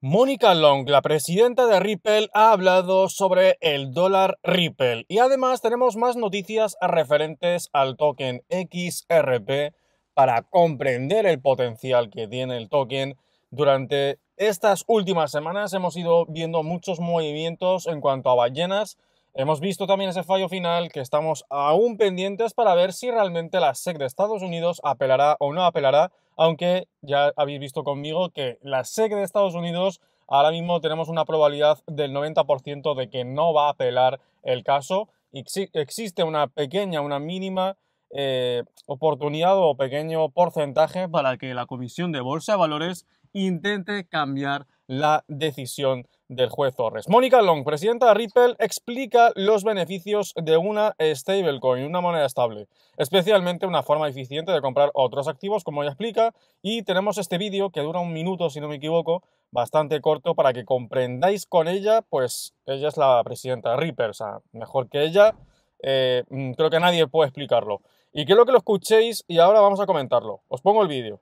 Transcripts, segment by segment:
Mónica Long, la presidenta de Ripple, ha hablado sobre el dólar Ripple y además tenemos más noticias referentes al token XRP para comprender el potencial que tiene el token. Durante estas últimas semanas hemos ido viendo muchos movimientos en cuanto a ballenas Hemos visto también ese fallo final que estamos aún pendientes para ver si realmente la SEC de Estados Unidos apelará o no apelará, aunque ya habéis visto conmigo que la SEC de Estados Unidos ahora mismo tenemos una probabilidad del 90% de que no va a apelar el caso. Existe una pequeña, una mínima eh, oportunidad o pequeño porcentaje para que la Comisión de Bolsa de Valores intente cambiar la decisión del juez Torres. Mónica Long, presidenta de Ripple, explica los beneficios de una stablecoin, una moneda estable, especialmente una forma eficiente de comprar otros activos, como ella explica, y tenemos este vídeo que dura un minuto, si no me equivoco, bastante corto para que comprendáis con ella, pues ella es la presidenta de Ripple, o sea, mejor que ella, eh, mm, creo que nadie puede explicarlo. Y quiero que lo escuchéis y ahora vamos a comentarlo. Os pongo el vídeo.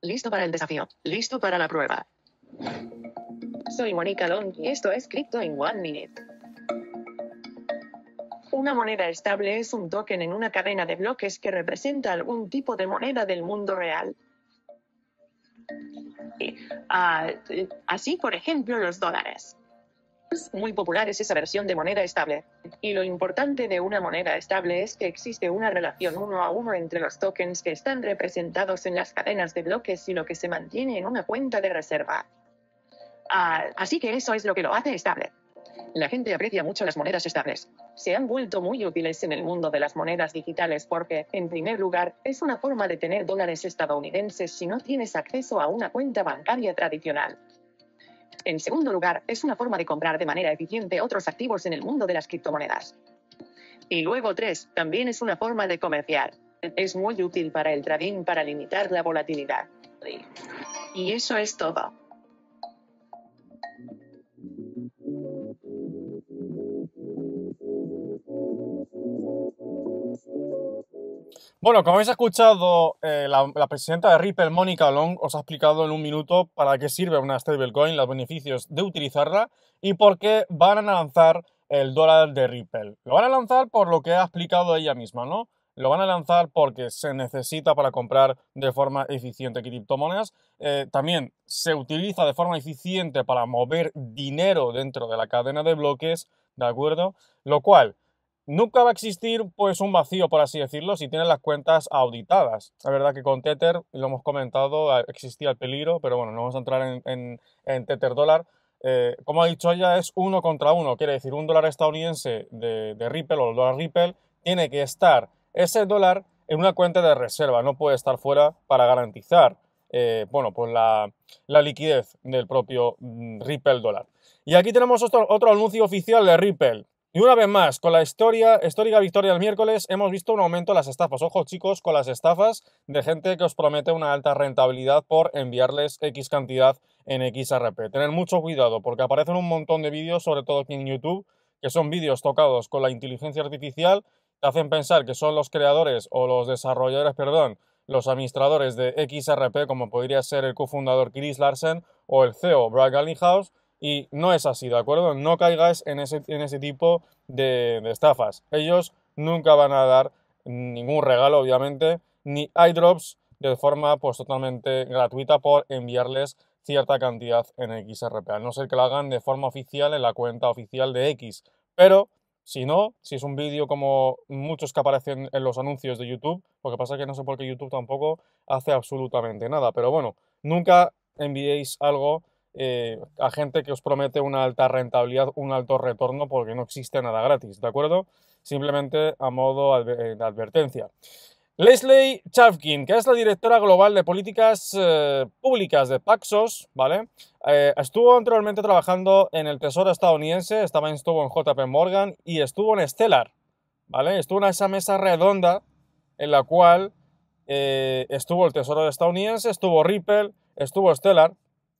Listo para el desafío, listo para la prueba. Soy Mónica Long y esto es Crypto en One Minute. Una moneda estable es un token en una cadena de bloques que representa algún tipo de moneda del mundo real. Eh, así, por ejemplo, los dólares. Muy popular es esa versión de moneda estable. Y lo importante de una moneda estable es que existe una relación uno a uno entre los tokens que están representados en las cadenas de bloques y lo que se mantiene en una cuenta de reserva. Ah, así que eso es lo que lo hace estable. La gente aprecia mucho las monedas estables. Se han vuelto muy útiles en el mundo de las monedas digitales porque, en primer lugar, es una forma de tener dólares estadounidenses si no tienes acceso a una cuenta bancaria tradicional. En segundo lugar, es una forma de comprar de manera eficiente otros activos en el mundo de las criptomonedas. Y luego tres, también es una forma de comerciar. Es muy útil para el trading para limitar la volatilidad. Y eso es todo. Bueno, como habéis escuchado, eh, la, presidenta de Ripple, Mónica Long, os ha explicado en un minuto para qué sirve una stablecoin, los beneficios de utilizarla y por qué van a lanzar el dólar de Ripple. Lo van a lanzar por lo que ha explicado ella misma, ¿no? Lo van a lanzar porque se necesita para comprar de forma eficiente criptomonedas. Eh, también se utiliza de forma eficiente para mover dinero dentro de la cadena de bloques, ¿de acuerdo? Lo cual Nunca va a existir pues un vacío, por así decirlo, si tienes las cuentas auditadas. La verdad que con Tether, lo hemos comentado, ah, existía el peligro, pero bueno, no vamos a entrar en, Tether dólar. Eh, como ha dicho ella, es uno contra uno, quiere decir un dólar estadounidense de, Ripple o el dólar Ripple tiene que estar ese dólar en una cuenta de reserva, no puede estar fuera para garantizar eh, bueno, pues la, liquidez del propio mm, Ripple dólar. Y aquí tenemos otro anuncio oficial de Ripple. Y una vez más, con la historia, histórica victoria del miércoles, hemos visto un aumento en las estafas. Ojo, chicos, con las estafas de gente que os promete una alta rentabilidad por enviarles X cantidad en XRP. Tener mucho cuidado, porque aparecen un montón de vídeos, sobre todo aquí en YouTube, que son vídeos tocados con la inteligencia artificial, que hacen pensar que son los creadores o los desarrolladores, perdón, los administradores de XRP, como podría ser el cofundador Chris Larsen o el CEO Brad Gallinghouse, y no es así, ¿de acuerdo? No caigáis en ese, en ese tipo de, estafas. Ellos nunca van a dar ningún regalo, obviamente, ni iDrops de forma pues totalmente gratuita por enviarles cierta cantidad en XRP, a no ser que lo hagan de forma oficial en la cuenta oficial de X. Pero si no, si es un vídeo como muchos que aparecen en los anuncios de YouTube, lo que pasa es que no sé por qué YouTube tampoco hace absolutamente nada, pero bueno, nunca enviéis algo eh, a gente que os promete una alta rentabilidad, un alto retorno, porque no existe nada gratis, ¿de acuerdo? Simplemente a modo eh, de advertencia. Leslie Chavkin, que es la directora global de políticas eh, públicas de Paxos, ¿vale? estuvo anteriormente trabajando en el Tesoro estadounidense, estaba, estuvo en JP Morgan y estuvo en Stellar, ¿vale? Estuvo en esa mesa redonda en la cual estuvo el Tesoro estadounidense, estuvo Ripple, estuvo Stellar,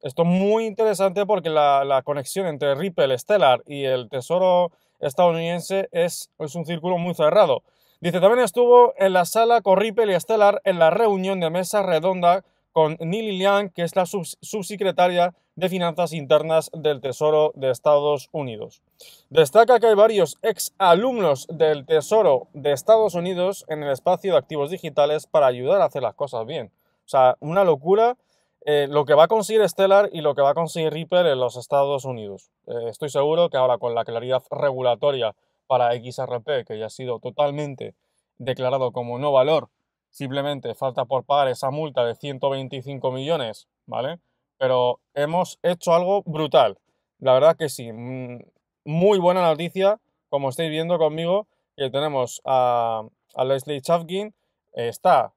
esto es muy interesante porque la, conexión entre Ripple, Stellar y el Tesoro estadounidense es, un círculo muy cerrado. Dice, también estuvo en la sala con Ripple y Stellar en la reunión de mesa redonda con Neil Liang, que es la subsecretaria de Finanzas Internas del Tesoro de Estados Unidos. Destaca que hay varios ex alumnos del Tesoro de Estados Unidos en el espacio de activos digitales para ayudar a hacer las cosas bien. O sea, una locura eh, lo que va a conseguir Stellar y lo que va a conseguir Ripple en los Estados Unidos. Eh, estoy seguro que ahora con la claridad regulatoria para XRP, que ya ha sido totalmente declarado como no valor, simplemente falta por pagar esa multa de 125 millones, ¿vale? Pero hemos hecho algo brutal. La verdad que sí, mm, muy buena noticia, como estáis viendo conmigo, que tenemos a, a Leslie Chafkin, está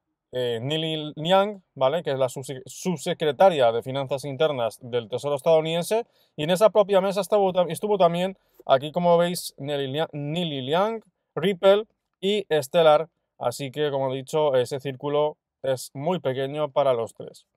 Nili eh, Neil ¿vale? que es la subsecretaria de Finanzas Internas del Tesoro estadounidense, y en esa propia mesa estuvo, estuvo también, aquí como veis, Neil Young, Ripple y Stellar, así que como he dicho, ese círculo es muy pequeño para los tres.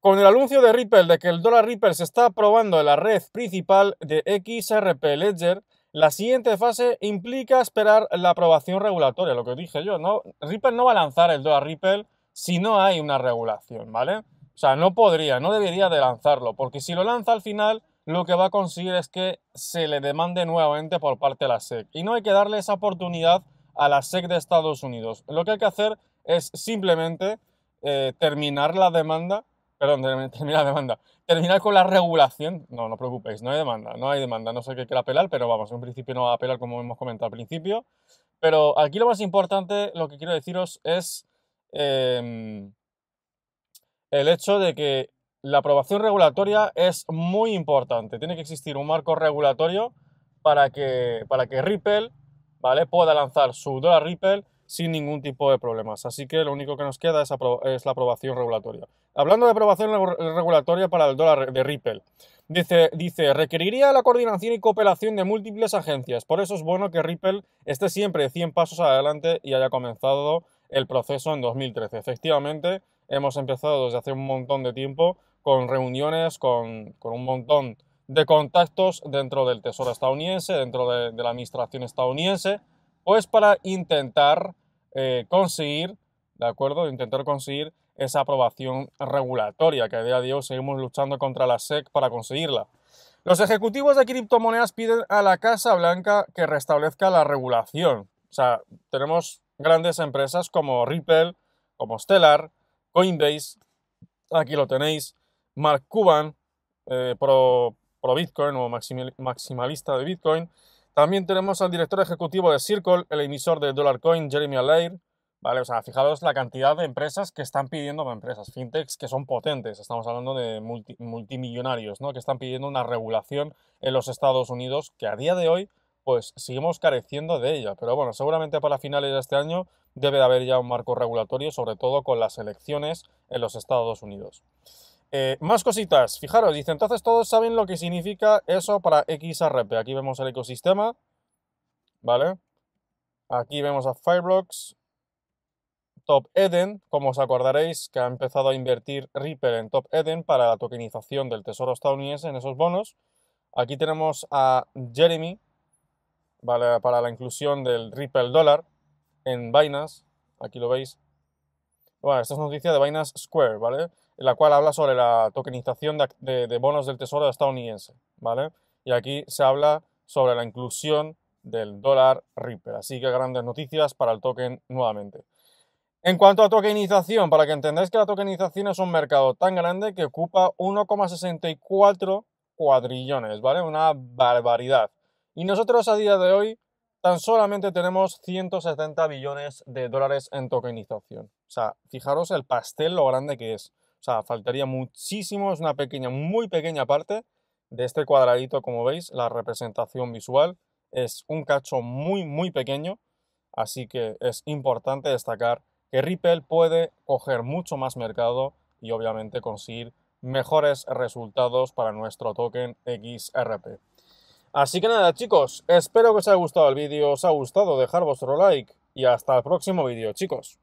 Con el anuncio de Ripple de que el dólar Ripple se está aprobando en la red principal de XRP Ledger, la siguiente fase implica esperar la aprobación regulatoria, lo que dije yo, ¿no? Ripple no va a lanzar el dólar Ripple si no hay una regulación, ¿vale? O sea, no podría, no debería de lanzarlo, porque si lo lanza al final, lo que va a conseguir es que se le demande nuevamente por parte de la SEC. Y no hay que darle esa oportunidad a la SEC de Estados Unidos. Lo que hay que hacer es simplemente eh, terminar la demanda perdón, termina la demanda. Terminar con la regulación, no, no preocupéis, no hay demanda, no hay demanda, no sé qué quiera apelar, pero vamos, en principio no va a apelar como hemos comentado al principio. Pero aquí lo más importante, lo que quiero deciros es em, el hecho de que la aprobación regulatoria es muy importante. Tiene que existir un marco regulatorio para que, para que Ripple ¿vale? pueda lanzar su dólar Ripple sin ningún tipo de problemas. Así que lo único que nos queda es, la aprobación regulatoria. Hablando de aprobación regulatoria para el dólar de Ripple. Dice, dice, requeriría la coordinación y cooperación de múltiples agencias. Por eso es bueno que Ripple esté siempre 100 pasos adelante y haya comenzado el proceso en 2013. Efectivamente, hemos empezado desde hace un montón de tiempo con reuniones, con, un montón de contactos dentro del Tesoro estadounidense, dentro de, de la Administración estadounidense, pues para intentar eh, conseguir, ¿de acuerdo? Intentar conseguir esa aprobación regulatoria, que a día de hoy seguimos luchando contra la SEC para conseguirla. Los ejecutivos de criptomonedas piden a la Casa Blanca que restablezca la regulación. O sea, tenemos grandes empresas como Ripple, como Stellar, Coinbase, aquí lo tenéis, Mark Cuban, eh, pro, pro Bitcoin o maximalista de Bitcoin, también tenemos al director ejecutivo de Circle, el emisor de coin, Jeremy Allaire. Vale, o sea, fijaros la cantidad de empresas que están pidiendo, empresas fintechs que son potentes, estamos hablando de multimillonarios, ¿no? Que están pidiendo una regulación en los Estados Unidos que a día de hoy, pues seguimos careciendo de ella. Pero bueno, seguramente para finales de este año debe de haber ya un marco regulatorio, sobre todo con las elecciones en los Estados Unidos. Eh, más cositas, fijaros, dice, entonces todos saben lo que significa eso para XRP. Aquí vemos el ecosistema, ¿vale? Aquí vemos a Fireblocks, Top Eden, como os acordaréis, que ha empezado a invertir Ripple en Top Eden para la tokenización del tesoro estadounidense en esos bonos. Aquí tenemos a Jeremy, ¿vale? Para la inclusión del Ripple dólar en Binance, aquí lo veis. Bueno, esta es noticia de Binance Square, ¿vale? en la cual habla sobre la tokenización de, bonos del Tesoro estadounidense, ¿vale? Y aquí se habla sobre la inclusión del dólar Ripple. Así que grandes noticias para el token nuevamente. En cuanto a tokenización, para que entendáis que la tokenización es un mercado tan grande que ocupa 1,64 cuadrillones, ¿vale? Una barbaridad. Y nosotros a día de hoy tan solamente tenemos 170 billones de dólares en tokenización. O sea, fijaros el pastel lo grande que es. O sea, faltaría muchísimo, es una pequeña, muy pequeña parte de este cuadradito, como veis, la representación visual es un cacho muy, muy pequeño, así que es importante destacar que Ripple puede coger mucho más mercado y obviamente conseguir mejores resultados para nuestro token XRP. Así que nada chicos, espero que os haya gustado el vídeo, os ha gustado, dejar vuestro like y hasta el próximo vídeo chicos.